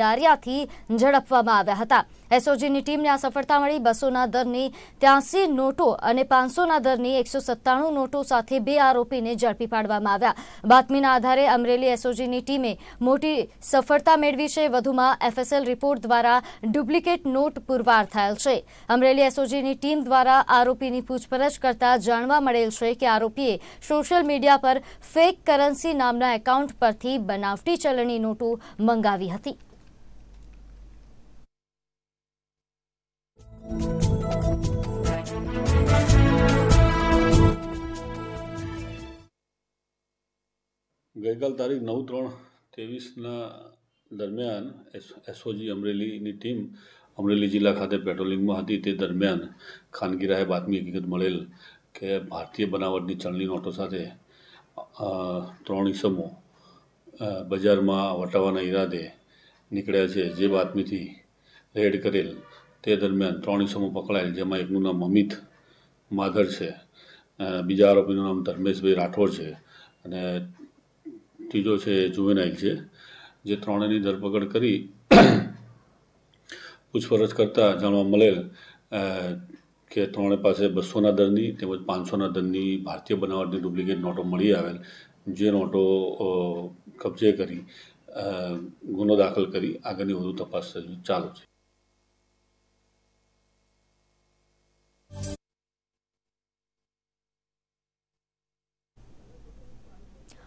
ડારિયાથી ઝડપવામાં આવ્યા હતા એસઓજીની ટીમને આ સફળતા મળી બસોના દરની ત્યાંસી નોટો અને પાંચસોના દરની એકસો સત્તાણું નોટો સાથે બે આરોપીને ઝડપી પાડવામાં આવ્યા બાતમીના આધારે અમરેલી એસઓજીની ટીમે મોટી સફળતા મેળવી છે વધુમાં એફએસએલ રિપોર્ટ દ્વારા ડુપ્લિકેટ નોટ પુરવાર થયેલ છે અમરેલી એસઓજીની ટીમ દ્વારા આરોપીની પૂછપરછ કરતા જાણવા મળેલ છે કે આરોપીએ સોશિયલ મીડિયા પર ફેક કરન્સી નામના એકાઉન્ટ પરથી બનાવટી ચલણી નોટો મંગાવી હતી ગઈકાલ તારીખ નવ ત્રણ ત્રેવીસના દરમિયાન એસઓજી અમરેલીની ટીમ અમરેલી જિલ્લા ખાતે પેટ્રોલિંગમાં હતી તે દરમિયાન ખાનગીરાએ બાતમી હકીકત મળેલ કે ભારતીય બનાવટની ચલણી નોટો સાથે ત્રણ ઇસમો બજારમાં વટાવવાના ઈરાદે નીકળ્યા છે જે બાતમીથી રેડ કરેલ તે દરમિયાન ત્રણ ઇસમો પકડાયેલ જેમાં એકનું નામ અમિત માધર છે બીજા આરોપીનું નામ ધર્મેશભાઈ રાઠોડ છે અને ત્રીજો છે જુવેનાઇલ છે જે ત્રણેની ધરપકડ કરી પૂછપરછ કરતાં જાણવા મળેલ કે ત્રણે પાસે બસોના દરની તેમજ પાંચસોના દરની ભારતીય બનાવટની ડુપ્લિકેટ નોટો મળી આવેલ જે નોટો કબજે કરી ગુનો દાખલ કરી આગળની વધુ તપાસ ચાલુ છે